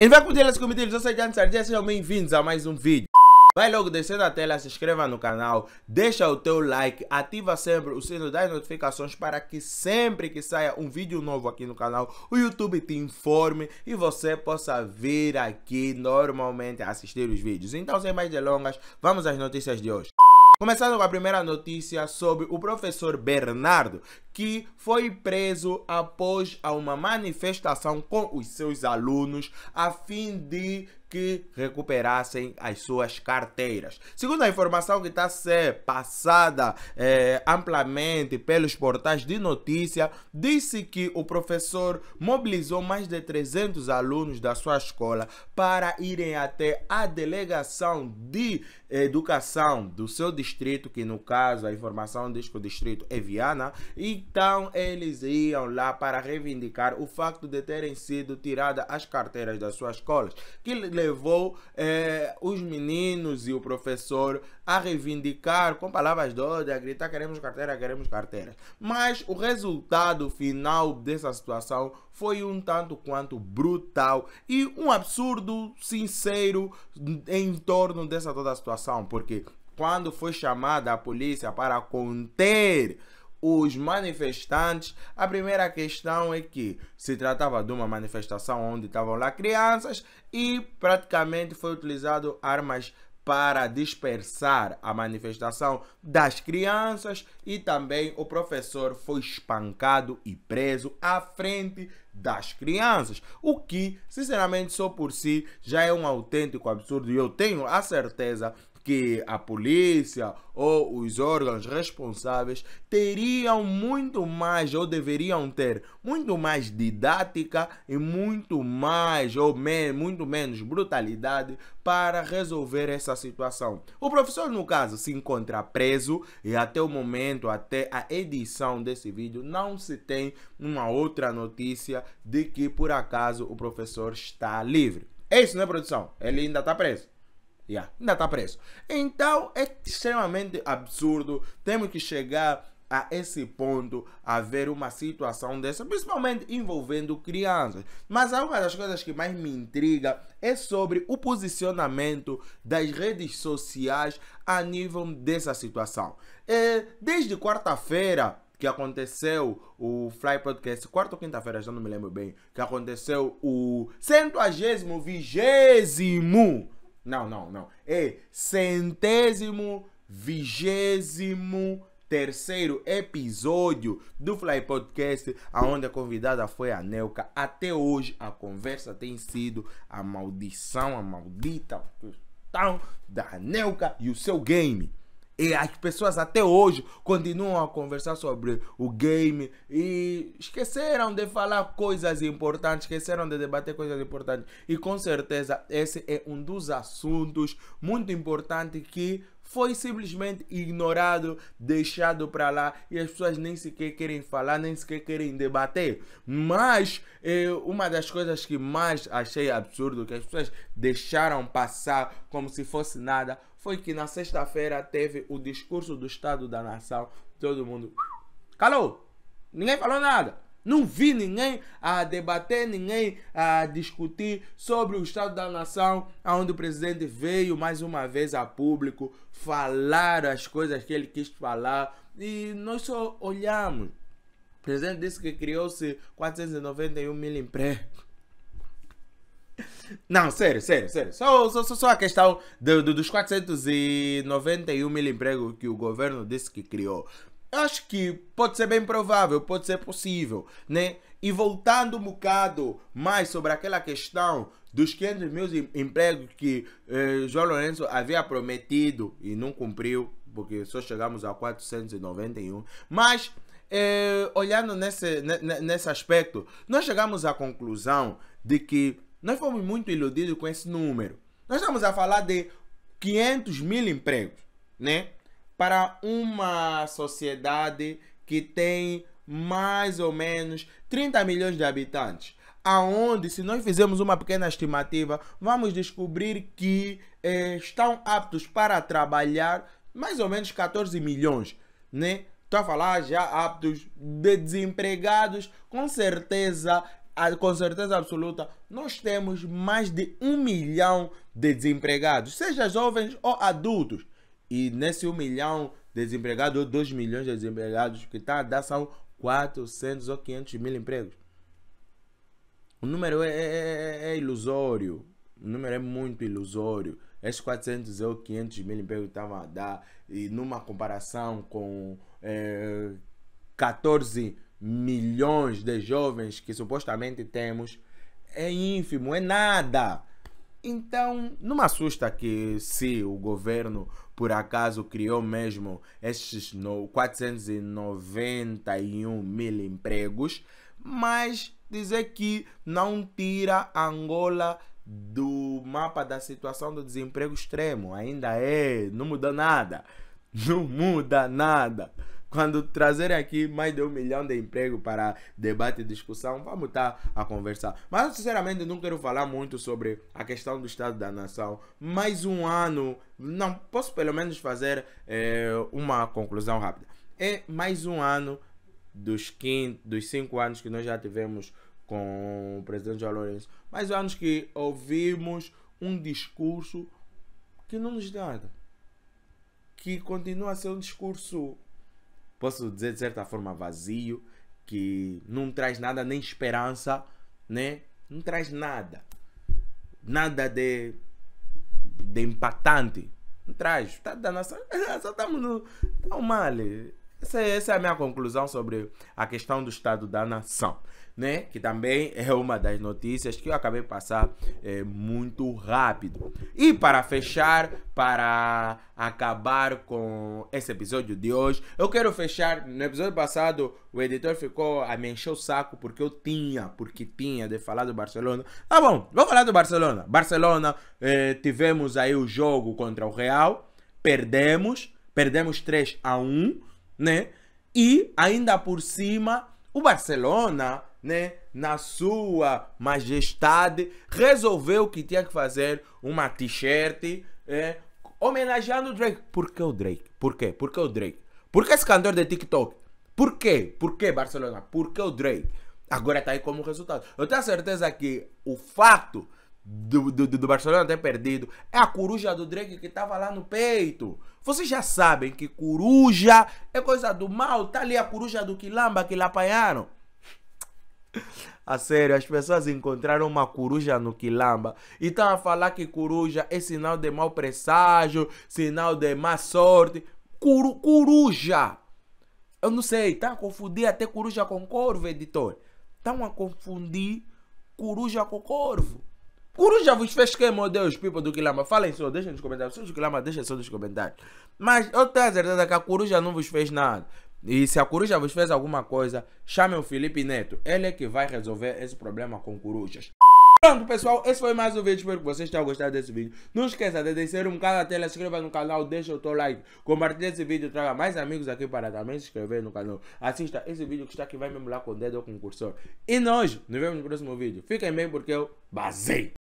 Em vez de elas comitivos, eu sou Jan Sardinha, sejam bem-vindos a mais um vídeo. Vai logo descendo a tela, se inscreva no canal, deixa o teu like, ativa sempre o sino das notificações para que sempre que saia um vídeo novo aqui no canal, o YouTube te informe e você possa vir aqui normalmente assistir os vídeos. Então, sem mais delongas, vamos às notícias de hoje. Começando com a primeira notícia sobre o professor Bernardo, que foi preso após uma manifestação com os seus alunos a fim de que recuperassem as suas carteiras. Segundo a informação que está a ser passada eh, amplamente pelos portais de notícia, disse que o professor mobilizou mais de 300 alunos da sua escola para irem até a delegação de educação do seu distrito, que no caso a informação diz que o distrito é Viana, então eles iam lá para reivindicar o facto de terem sido tiradas as carteiras das suas escolas, que levou é, os meninos e o professor a reivindicar com palavras doidas, a gritar queremos carteira, queremos carteira. Mas o resultado final dessa situação foi um tanto quanto brutal e um absurdo sincero em torno dessa toda a situação, porque quando foi chamada a polícia para conter os manifestantes. A primeira questão é que se tratava de uma manifestação onde estavam lá crianças e praticamente foi utilizado armas para dispersar a manifestação das crianças e também o professor foi espancado e preso à frente das crianças, o que, sinceramente, só por si já é um autêntico absurdo e eu tenho a certeza que a polícia ou os órgãos responsáveis teriam muito mais ou deveriam ter muito mais didática e muito mais ou me, muito menos brutalidade para resolver essa situação. O professor, no caso, se encontra preso e até o momento, até a edição desse vídeo, não se tem uma outra notícia de que por acaso o professor está livre. É isso, né, produção? Ele ainda está preso. Yeah, ainda está preso. Então é extremamente absurdo. Temos que chegar a esse ponto haver uma situação dessa, principalmente envolvendo crianças. Mas uma das coisas que mais me intriga é sobre o posicionamento das redes sociais a nível dessa situação. É, desde quarta-feira que aconteceu o Fly Podcast, quarta ou quinta-feira, já não me lembro bem, que aconteceu o centuagésimo, vigésimo não, não, não. É centésimo, vigésimo terceiro episódio do Fly Podcast, aonde a convidada foi a Nelka. Até hoje a conversa tem sido a maldição, a maldita questão da Nelka e o seu game. E as pessoas até hoje continuam a conversar sobre o game e esqueceram de falar coisas importantes, esqueceram de debater coisas importantes. E com certeza esse é um dos assuntos muito importante que foi simplesmente ignorado, deixado para lá e as pessoas nem sequer querem falar, nem sequer querem debater. Mas eh, uma das coisas que mais achei absurdo que as pessoas deixaram passar como se fosse nada foi que na sexta-feira teve o discurso do Estado da Nação, todo mundo calou, ninguém falou nada. Não vi ninguém a debater, ninguém a discutir sobre o estado da nação, onde o presidente veio mais uma vez a público falar as coisas que ele quis falar e nós só olhamos. O presidente disse que criou-se 491 mil empregos. Não, sério, sério, sério. Só, só, só a questão de, de, dos 491 mil empregos que o governo disse que criou. Acho que pode ser bem provável, pode ser possível, né? E voltando um bocado mais sobre aquela questão dos 500 mil empregos que eh, João Lourenço havia prometido e não cumpriu, porque só chegamos a 491. Mas, eh, olhando nesse, nesse aspecto, nós chegamos à conclusão de que nós fomos muito iludidos com esse número. Nós estamos a falar de 500 mil empregos, né? Para uma sociedade que tem mais ou menos 30 milhões de habitantes. Aonde, se nós fizermos uma pequena estimativa, vamos descobrir que eh, estão aptos para trabalhar mais ou menos 14 milhões, né? Estou a falar já aptos de desempregados, com certeza ah, com certeza absoluta, nós temos mais de um milhão de desempregados, seja jovens ou adultos. E nesse um milhão de desempregados, ou dois milhões de desempregados que está a dar, são 400 ou 500 mil empregos. O número é, é, é, é, ilusório. O número é muito ilusório. Esses 400 ou 500 mil empregos estavam a dar, e numa comparação com é, eh, 14 milhões de jovens que supostamente temos é ínfimo, é nada. Então, não me assusta que se o governo por acaso criou mesmo estes 491 mil empregos, mas dizer que não tira Angola do mapa da situação do desemprego extremo. Ainda é, não muda nada. Não muda nada. Quando trazerem aqui mais de um milhão de emprego para debate e discussão, vamos estar tá a conversar. Mas, sinceramente, não quero falar muito sobre a questão do Estado da Nação. Mais um ano, não posso pelo menos fazer é, uma conclusão rápida. É mais um ano dos, dos cinco anos que nós já tivemos com o presidente João Lourenço, mais anos que ouvimos um discurso que não nos dá, que continua a ser um discurso posso dizer de certa forma vazio, que não traz nada, nem esperança, né? Não traz nada. Nada de, de impactante. Não traz. Tá da Só estamos no. Tão tá mal. Essa, essa é a minha conclusão sobre a questão do estado da nação, né? Que também é uma das notícias que eu acabei de passar é, muito rápido. E para fechar, para acabar com esse episódio de hoje, eu quero fechar. No episódio passado, o editor ficou a me encher o saco porque eu tinha, porque tinha de falar do Barcelona. Tá bom, vou falar do Barcelona. Barcelona, é, tivemos aí o jogo contra o Real, perdemos, perdemos 3 a 1 né? E ainda por cima, o Barcelona, né, na sua majestade, resolveu que tinha que fazer uma t-shirt é, homenageando o Drake. Por que o Drake? Por quê? Por que o Drake? Por que esse cantor de TikTok? Por quê? Por que Barcelona? Por que o Drake? Agora está aí como resultado. Eu tenho certeza que o fato do, do, do, Barcelona ter perdido. É a coruja do Drake que tava lá no peito. Vocês já sabem que coruja é coisa do mal. Tá ali a coruja do Quilamba que lá apanharam. A sério, as pessoas encontraram uma coruja no quilamba e estão tá a falar que coruja é sinal de mau presságio, sinal de má sorte. Curu, coruja! Eu não sei, estão tá? a confundir até coruja com corvo, editor. Estão tá a confundir coruja com corvo. Coruja vos fez que, meu Deus, people do Quilama. Falem só, deixem nos comentários. Se do Quilama, deixem só nos comentários. Mas eu tenho a certeza que a coruja não vos fez nada. E se a coruja vos fez alguma coisa, chame o Felipe Neto. Ele é que vai resolver esse problema com corujas. Pronto, pessoal, esse foi mais um vídeo. Espero que vocês tenham gostado desse vídeo. Não esqueça de descer um bocado a tela, se inscreva no canal, deixa o seu like, compartilhe esse vídeo, traga mais amigos aqui para também se inscrever no canal. Assista esse vídeo que está aqui, vai me lá com o dedo ou com o cursor. E nós nos vemos no próximo vídeo. Fiquem bem porque eu basei!